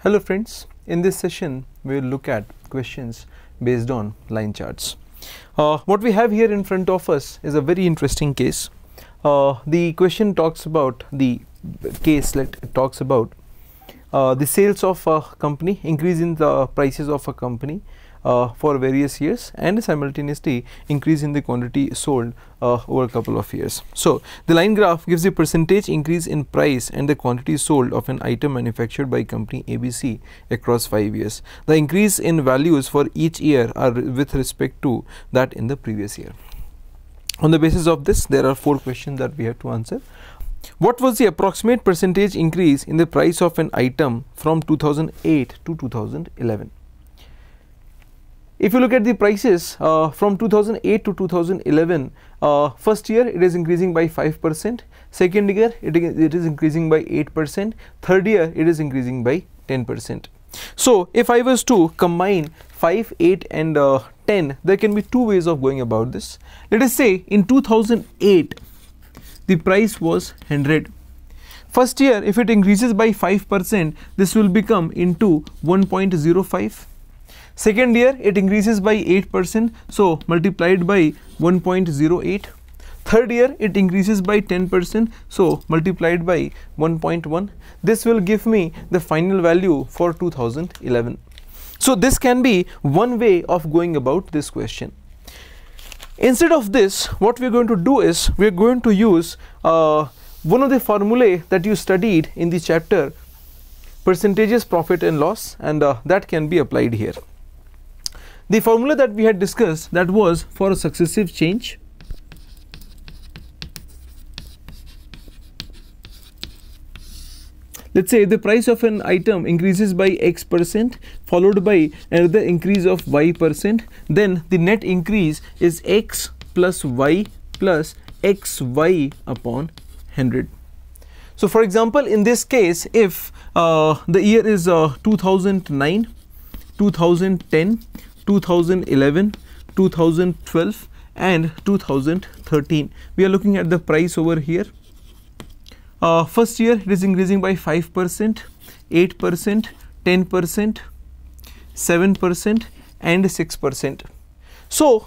Hello friends, in this session we will look at questions based on line charts. Uh, what we have here in front of us is a very interesting case. Uh, the question talks about the case that talks about uh, the sales of a company, increase in the prices of a company uh, for various years and simultaneously increase in the quantity sold uh, over a couple of years. So, the line graph gives the percentage increase in price and the quantity sold of an item manufactured by company ABC across 5 years. The increase in values for each year are with respect to that in the previous year. On the basis of this, there are 4 questions that we have to answer. What was the approximate percentage increase in the price of an item from 2008 to 2011? If you look at the prices uh, from 2008 to 2011, uh, first year it is increasing by 5%, second year it, it is increasing by 8%, third year it is increasing by 10%. So, if I was to combine 5, 8 and uh, 10, there can be two ways of going about this. Let us say in 2008, the price was 100. First year, if it increases by 5%, this will become into 1.05 Second year it increases by 8%, so multiplied by 1.08. Third year it increases by 10%, so multiplied by 1.1. This will give me the final value for 2011. So this can be one way of going about this question. Instead of this, what we're going to do is we're going to use uh, one of the formulae that you studied in the chapter percentages profit and loss and uh, that can be applied here. The formula that we had discussed that was for a successive change let's say the price of an item increases by x percent followed by another increase of y percent then the net increase is x plus y plus xy upon 100 so for example, in this case, if uh, the year is uh, 2009, 2010, 2011, 2012 and 2013. We are looking at the price over here. Uh, first year it is increasing by 5%, 8%, 10%, 7% and 6%. So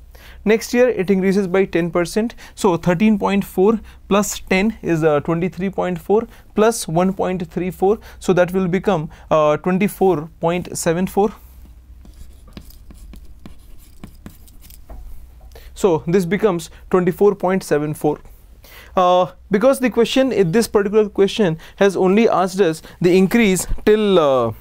Next year it increases by 10%. So 13.4 plus 10 is uh, 23.4 plus 1.34. So that will become uh, 24.74. So this becomes 24.74. Uh, because the question, this particular question has only asked us the increase till uh,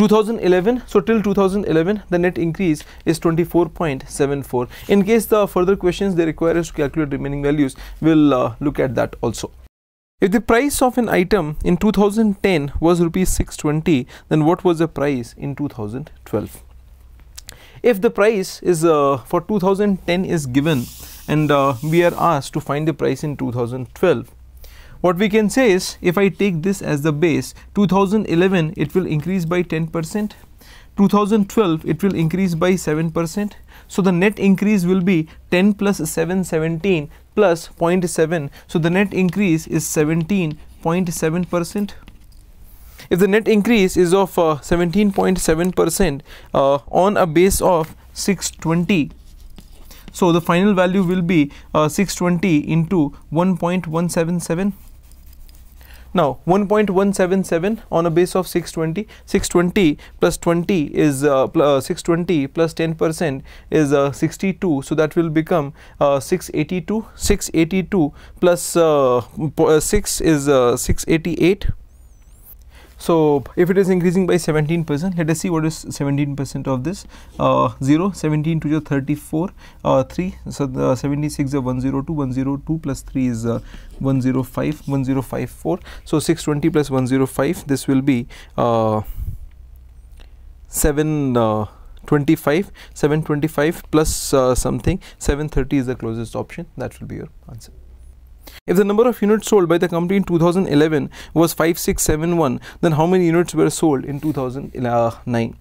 2011 so till 2011 the net increase is 24.74 in case the further questions they require us to calculate remaining values we'll uh, look at that also if the price of an item in 2010 was rupees 620 then what was the price in 2012 if the price is uh, for 2010 is given and uh, we are asked to find the price in 2012 what we can say is if I take this as the base 2011 it will increase by 10 percent 2012 it will increase by 7 percent. So, the net increase will be 10 plus 7 17 plus 0.7. So, the net increase is 17.7 percent. If the net increase is of 17.7 uh, percent uh, on a base of 620 so the final value will be uh, 620 into 1.177 now 1.177 on a base of 620, 620 plus 20 is uh, pl uh, 620 plus 10 percent is uh, 62. So that will become uh, 682. 682 plus, uh, uh, 6 is 688 so, if it is increasing by 17 percent, let us see what is 17 percent of this uh, 0, 17 to your 34, uh, 3. So, the 76 is 102, 102 plus 3 is uh, 105, 1054. So, 620 plus 105, this will be uh, 7. Uh, 25 725 plus uh, something 730 is the closest option that will be your answer if the number of units sold by the company in 2011 was 5671, then how many units were sold in 2009?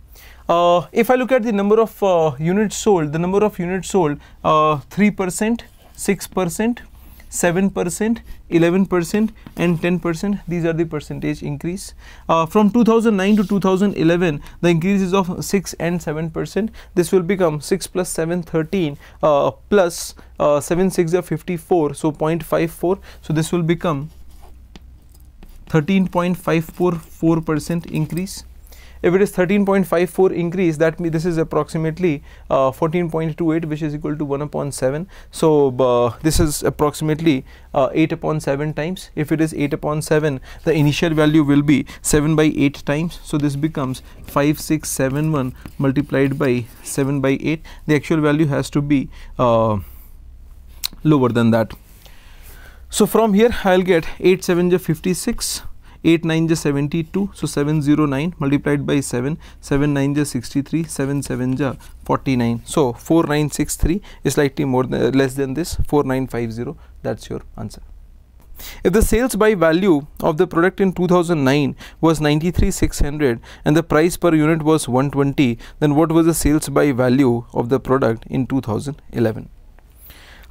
Uh, if I look at the number of uh, units sold, the number of units sold, 3%, uh, 6%, 7 percent 11 percent and 10 percent these are the percentage increase uh, from 2009 to 2011 the increase is of 6 and 7 percent this will become 6 plus 7 13 uh, plus, uh 7 6 are 54 so 0.54 so this will become 13.544 percent increase if it is 13.54 increase, that means this is approximately 14.28, uh, which is equal to 1 upon 7. So uh, this is approximately uh, 8 upon 7 times. If it is 8 upon 7, the initial value will be 7 by 8 times. So this becomes 5671 multiplied by 7 by 8. The actual value has to be lower than that. So from here I will get 8 7 56 8 9 is 72 so 709 multiplied by 7 7 9 is 63 7 7 is 49 so 4963 is slightly more than, uh, less than this 4950 that's your answer if the sales by value of the product in 2009 was 93600 and the price per unit was 120 then what was the sales by value of the product in 2011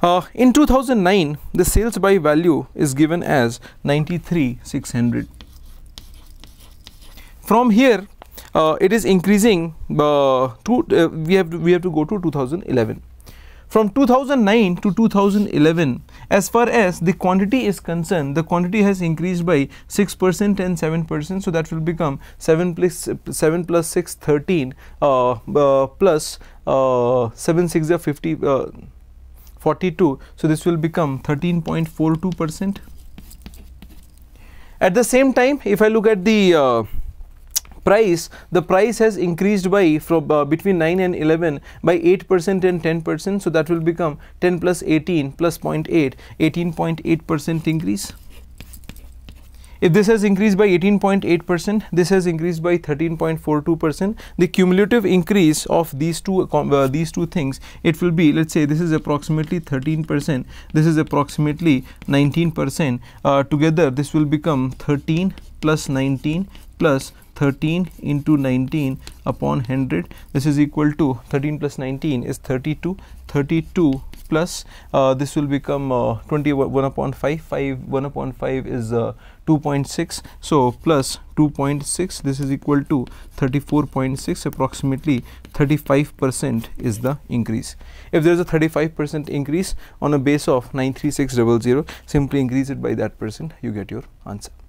uh, in 2009 the sales by value is given as 93600 from here uh, it is increasing uh, to uh, we have to, we have to go to 2011 from 2009 to 2011 as far as the quantity is concerned the quantity has increased by 6 percent and 7 percent so that will become 7 plus 7 plus 6 13 uh, uh, plus, uh, 7 6 are 50 42 so this will become 13.42 percent at the same time if i look at the price, the price has increased by from uh, between 9 and 11 by 8% and 10%. So, that will become 10 plus 18 plus 0.8, 18.8% increase. If this has increased by 18.8 percent, this has increased by 13.42 percent. The cumulative increase of these two uh, uh, these two things, it will be let's say this is approximately 13 percent. This is approximately 19 percent. Uh, together, this will become 13 plus 19 plus 13 into 19 upon 100 this is equal to 13 plus 19 is 32 32 plus uh, this will become uh, 21 upon 5 5 1 upon 5 is uh, 2.6 so plus 2.6 this is equal to 34.6 approximately 35 percent is the increase if there is a 35 percent increase on a base of 93600 simply increase it by that percent you get your answer